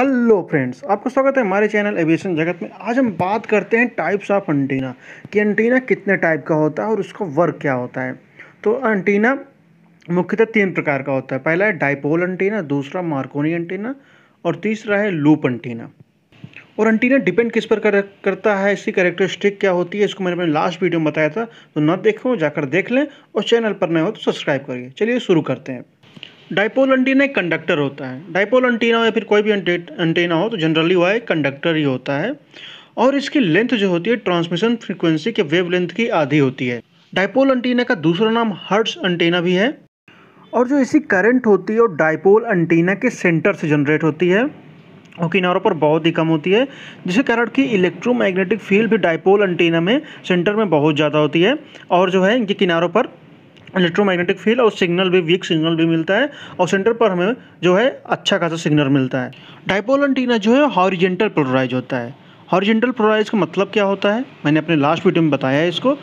hello friends आपका स्वागत है हमारे चैनल एविएशन जगत में आज हम बात करते हैं टाइप्स ऑफ एंटीना कि एंटीना कितने टाइप का होता है और उसका वर्क क्या होता है तो एंटीना मुख्यतः तीन प्रकार का होता है पहला है डाइपोल एंटीना दूसरा मार्कोनी एंटीना और तीसरा है लूप एंटीना और एंटीना डिपेंड किस पर कर, करता है इसकी करेक्टरिस्टिक क्या होती है इसको मैंने अपने लास्ट वीडियो में बताया था तो ना देखो जाकर देख लें और चैनल पर नए हो तो सब्सक्राइब करिए चलिए शुरू करते हैं डाइपोल एंटीना एक कंडक्टर होता है डाइपोल एंटीना या फिर कोई भी एंटीना हो तो जनरली वह एक कंडक्टर ही होता है और इसकी लेंथ जो होती है ट्रांसमिशन फ्रिक्वेंसी के वेव लेंथ की आधी होती है डाइपोल एंटीना का दूसरा नाम हर्ट्स एंटीना भी है और जो इसी करंट होती है वो डाइपोल एंटीना के सेंटर से जनरेट होती है और किनारों पर बहुत ही कम होती है जिसके कारण कि इलेक्ट्रोमैग्नेटिक फील्ड भी डाइपोल एंटीना में सेंटर में बहुत ज़्यादा होती है और जो है इनके किनारों पर इलेक्ट्रोमैग्नेटिक फील्ड और सिग्नल भी वीक सिग्नल भी मिलता है और सेंटर पर हमें जो है अच्छा खासा सिग्नल मिलता है डाइपोल एंटीना जो है हॉरिजेंटल पोलराइज होता है हॉरिजेंटल पोलराइज का मतलब क्या होता है मैंने अपने लास्ट वीडियो में बताया है इसको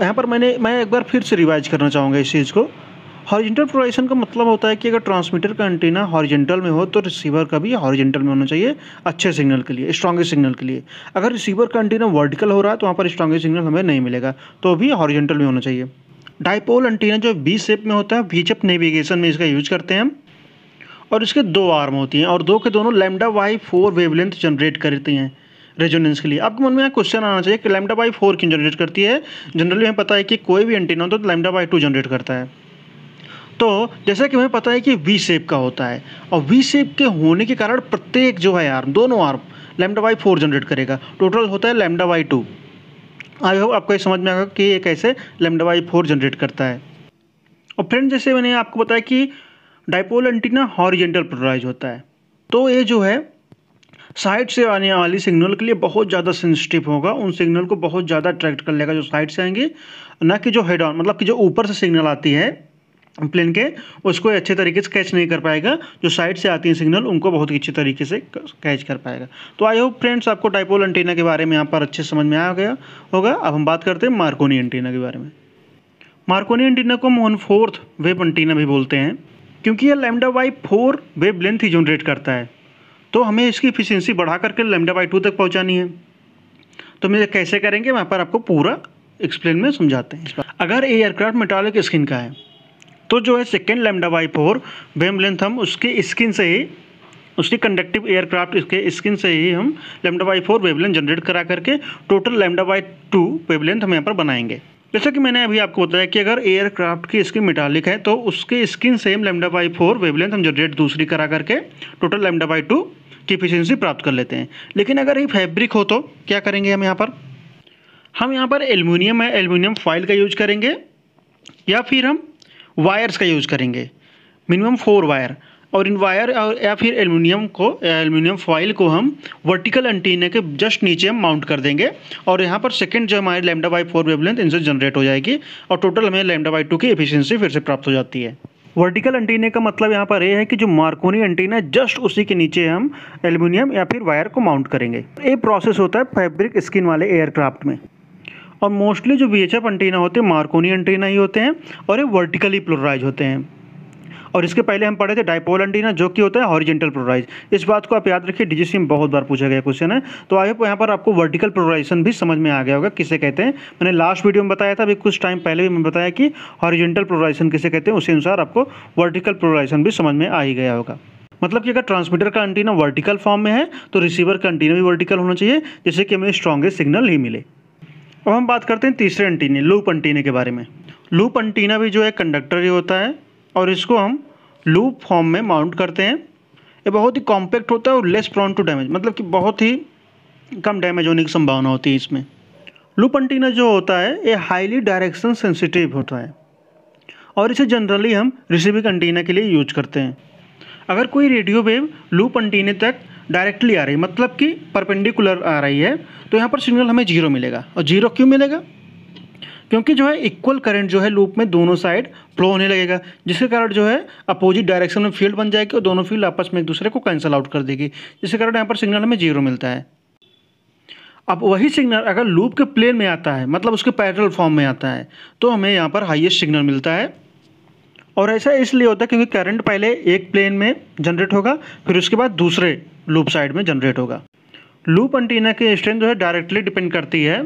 यहाँ पर मैंने मैं एक बार फिर से रिवाइज करना चाहूँगा इस चीज़ को हॉरिजेंटल पोलराइजेशन का मतलब होता है कि अगर ट्रांसमीटर का एंटीना हॉरिजेंटल में हो तो रिसीवर का भी हॉरिजेंटल में होना चाहिए अच्छे सिग्नल के लिए स्ट्रॉन्गेस्ट सिग्नल के लिए अगर रिसीवर का एंटीना वर्टिकल हो रहा है तो वहाँ पर स्ट्रॉन्गेस्ट सिग्नल हमें नहीं मिलेगा तो भी हॉरिजेंटल में होना चाहिए डाइपोल एंटीना जो बी शेप में होता है वीचअप नेविगेशन में इसका यूज करते हैं और इसके दो आर्म होती हैं और दो के दोनों lambda by four wavelength generate करती हैं रेजोनेंस के लिए आपके मन में यहाँ क्वेश्चन आना चाहिए कि लेमडा बाई फोर क्यों जनरेट करती है जनरली हमें पता है कि कोई भी एंटीना हो तो लेमडा बाई टू जनरेट करता है तो जैसा कि हमें पता है कि वी सेप का होता है और वी सेप के होने के कारण प्रत्येक जो है आर्म दोनों arm lambda by four generate करेगा टोटल होता है lambda by two I hope आपको ये समझ में आएगा कि ये कैसे लेमडा वाई फोर जनरेट करता है और फ्रेंड जैसे मैंने आपको बताया कि डाइपोल एंटीना हॉरिजेंटल पोलराइज होता है तो ये जो है साइड से आने वाली सिग्नल के लिए बहुत ज़्यादा सेंसिटिव होगा उन सिग्नल को बहुत ज़्यादा अट्रैक्ट कर लेगा जो साइड से आएंगे ना कि जो हेड ऑन मतलब कि जो ऊपर से सिग्नल आती है प्लेन के उसको अच्छे तरीके से कैच नहीं कर पाएगा जो साइड से आती है सिग्नल उनको बहुत ही अच्छे तरीके से कैच कर पाएगा तो आई होप फ्रेंड्स आपको टाइपोल एंटीना के बारे में यहाँ पर अच्छे समझ में आ गया होगा अब हम बात करते हैं मार्कोनी एंटीना के बारे में मार्कोनी एंटीना को मोहन फोर्थ वेब एंटीना भी बोलते हैं क्योंकि यह lambda by four wave length ही जनरेट करता है तो हमें इसकी इफिशियंसी बढ़ा करके लेमडा बाई टू तक पहुँचानी है तो हम कैसे करेंगे वहाँ पर आपको पूरा एक्सप्लेन में समझाते हैं अगर ये एयरक्राफ्ट मेटालिक स्किन का है तो जो है second lambda by four wave length हम उसकी स्किन से ही उसकी कंडक्टिव एयरक्राफ्ट इसके स्किन से ही हम lambda by four wavelength generate करा करके total lambda by two wavelength हम यहाँ पर बनाएंगे जैसा कि मैंने अभी आपको बताया कि अगर एयरक्राफ्ट की स्किन मेटालिक है तो उसके स्किन से हम लेमडा बाई फोर वेवलेंथ हम जनरेट दूसरी करा करके टोटल लेमडा बाई टू की इफिशेंसी प्राप्त कर लेते हैं लेकिन अगर ये फैब्रिक हो तो क्या करेंगे हम यहाँ पर हम यहाँ पर एलमिनियम है एलमिनियम फाइल का यूज करेंगे या फिर हम वायर्स का यूज़ करेंगे मिनिमम फोर वायर और इन वायर और या फिर एलमिनियम को एलमिनियम फॉइल को हम वर्टिकल एंटीने के जस्ट नीचे हम माउंट कर देंगे और यहाँ पर सेकंड जो हमारे लेमडा बाई फोर वेबलेंथ इनसे जनरेट हो जाएगी और टोटल हमें लेमडा बाई टू की एफिशिएंसी फिर से प्राप्त हो जाती है वर्टिकल एंटीने का मतलब यहाँ पर ये यह है कि जो मार्कोनी एंटीना है जस्ट उसी के नीचे हम एल्यूमिनियम या फिर वायर को माउंट करेंगे ये प्रोसेस होता है फैब्रिक स्किन वाले एयरक्राफ्ट में और मोस्टली जो वी एच एफ एंटीना होते हैं मार्कोनी एंटीना ही होते हैं और ये वर्टिकली प्लोराइज होते हैं और इसके पहले हम पढ़े थे डायपोल एंटीना जो कि होता है हॉरिजेंटल प्लोराइज इस बात को आप याद रखिए डीजीसी में बहुत बार पूछा गया क्वेश्चन है तो आई होप यहाँ पर आपको वर्टिकल प्लोराइजेशन भी समझ में आ गया होगा किसे कहते हैं मैंने लास्ट वीडियो में बताया था अभी कुछ टाइम पहले भी मैंने बताया कि हॉरिजेंटल प्लोराइजेशन किसे कहते हैं उसी अनुसार आपको वर्टिकल प्लोराइजेशन भी समझ में आ ही गया होगा मतलब कि अगर ट्रांसमीटर का एंटीना वर्टिकल फॉर्म में है तो रिसीवर का एंटीना भी वर्टिकल होना चाहिए जिससे कि हमें स्ट्रॉन्गेस्ट सिग्नल ही मिले अब हम बात करते हैं तीसरे एंटीने लूप एंटीने के बारे में लूप एंटीना भी जो है कंडक्टर ही होता है और इसको हम लूप फॉर्म में माउंट करते हैं ये बहुत ही कॉम्पैक्ट होता है और लेस प्रॉन टू डैमेज मतलब कि बहुत ही कम डैमेज होने की संभावना होती है इसमें लूप एंटीना जो होता है ये हाईली डायरेक्शन सेंसिटिव होता है और इसे जनरली हम रिसीविंग एंटीना के लिए यूज करते हैं अगर कोई रेडियो वेव लूप एंटीने तक डायरेक्टली आ रही है मतलब कि परपेंडिकुलर आ रही है तो यहाँ पर सिग्नल हमें जीरो मिलेगा और जीरो क्यों मिलेगा क्योंकि जो है इक्वल करंट जो है लूप में दोनों साइड फ्लो होने लगेगा जिसके कारण जो है अपोजिट डायरेक्शन में फील्ड बन जाएगी और दोनों फील्ड आपस में एक दूसरे को कैंसिल आउट कर देगी जिसके कारण यहाँ पर सिग्नल हमें जीरो मिलता है अब वही सिग्नल अगर लूप के प्लेन में आता है मतलब उसके पैरल फॉर्म में आता है तो हमें यहाँ पर हाइएस्ट सिग्नल मिलता है और ऐसा इसलिए होता है क्योंकि करंट पहले एक प्लेन में जनरेट होगा फिर उसके बाद दूसरे लूप साइड में जनरेट होगा लूप अंटीना की स्ट्रेंथ जो है डायरेक्टली डिपेंड करती है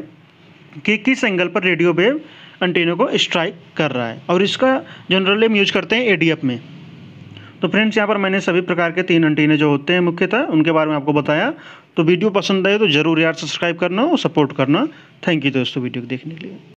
कि किस एंगल पर रेडियो वेव एंटीना को स्ट्राइक कर रहा है और इसका जनरली हम यूज करते हैं एडीएफ में तो फ्रेंड्स यहाँ पर मैंने सभी प्रकार के तीन अंटीने जो होते हैं मुख्यतः उनके बारे में आपको बताया तो वीडियो पसंद आए तो ज़रूर यार सब्सक्राइब करना और सपोर्ट करना थैंक यू दोस्तों वीडियो को देखने के लिए